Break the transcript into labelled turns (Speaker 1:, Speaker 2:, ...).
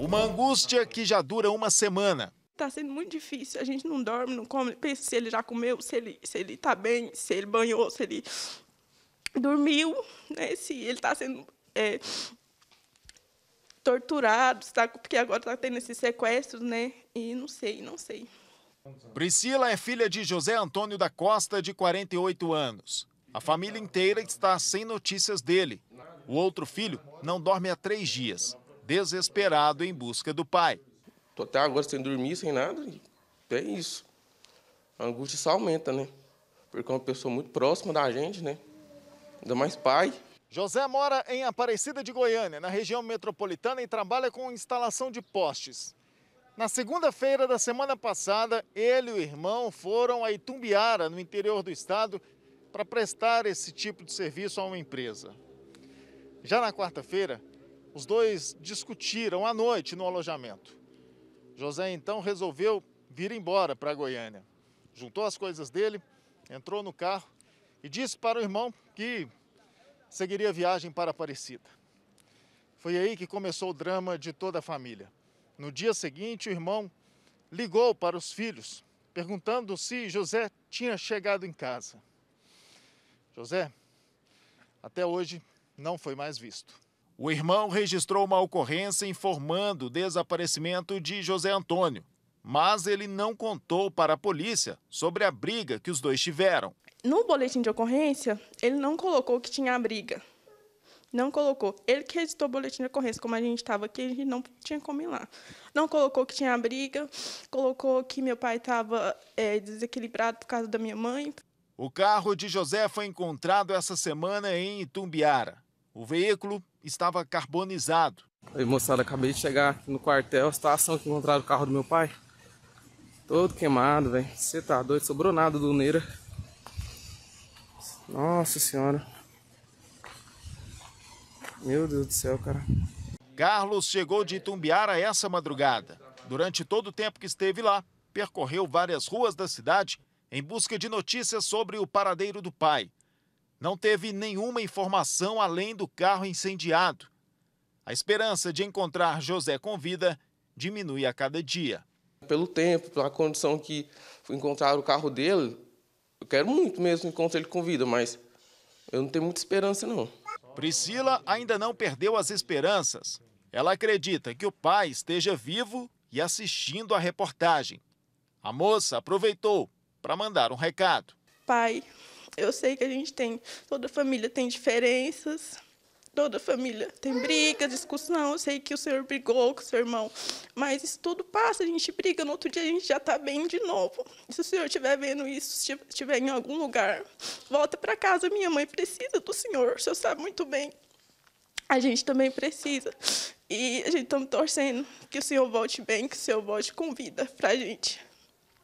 Speaker 1: Uma angústia que já dura uma semana.
Speaker 2: Está sendo muito difícil, a gente não dorme, não come, pensa se ele já comeu, se ele está se ele tá bem, se ele banhou, se ele dormiu, né? se ele está sendo é, torturado, tá, porque agora está tendo esses sequestros, né? E não sei, não sei.
Speaker 1: Priscila é filha de José Antônio da Costa, de 48 anos. A família inteira está sem notícias dele. O outro filho não dorme há três dias desesperado em busca do pai. Tô até agora sem dormir, sem nada, e é isso.
Speaker 3: A angústia só aumenta, né? Porque é uma pessoa muito próxima da gente, né? Ainda mais
Speaker 1: pai. José mora em Aparecida de Goiânia, na região metropolitana, e trabalha com instalação de postes. Na segunda-feira da semana passada, ele e o irmão foram a Itumbiara, no interior do estado, para prestar esse tipo de serviço a uma empresa. Já na quarta-feira, os dois discutiram à noite no alojamento. José então resolveu vir embora para Goiânia. Juntou as coisas dele, entrou no carro e disse para o irmão que seguiria a viagem para Aparecida. Foi aí que começou o drama de toda a família. No dia seguinte, o irmão ligou para os filhos, perguntando se José tinha chegado em casa. José, até hoje, não foi mais visto. O irmão registrou uma ocorrência informando o desaparecimento de José Antônio, mas ele não contou para a polícia sobre a briga que os dois tiveram.
Speaker 2: No boletim de ocorrência, ele não colocou que tinha a briga. Não colocou. Ele que registrou o boletim de ocorrência, como a gente estava aqui, a gente não tinha como ir lá. Não colocou que tinha a briga, colocou que meu pai estava é, desequilibrado por causa da minha mãe. O carro de José foi encontrado essa semana em
Speaker 1: Itumbiara. O veículo estava carbonizado. Aí, moçada, acabei de chegar
Speaker 3: no quartel, estação que encontraram o carro do meu pai. Todo queimado, velho. Você tá doido, sobrou nada do Neira. Nossa senhora. Meu Deus do céu, cara.
Speaker 1: Carlos chegou de Itumbiara essa madrugada. Durante todo o tempo que esteve lá, percorreu várias ruas da cidade em busca de notícias sobre o paradeiro do pai não teve nenhuma informação além do carro incendiado. A esperança de encontrar José com vida diminui a cada dia. Pelo tempo, pela condição que encontraram o
Speaker 3: carro dele, eu quero muito mesmo encontrar ele com vida, mas eu não tenho muita esperança
Speaker 1: não. Priscila ainda não perdeu as esperanças. Ela acredita que o pai esteja vivo e assistindo a reportagem. A moça aproveitou
Speaker 2: para mandar um recado. Pai, eu sei que a gente tem, toda família tem diferenças, toda família tem briga, discussão. Eu sei que o senhor brigou com o seu irmão, mas isso tudo passa, a gente briga, no outro dia a gente já está bem de novo. Se o senhor estiver vendo isso, se estiver em algum lugar, volta para casa, minha mãe precisa do senhor, o senhor sabe muito bem. A gente também precisa. E a gente está torcendo que o senhor volte bem, que o senhor volte com vida para a gente.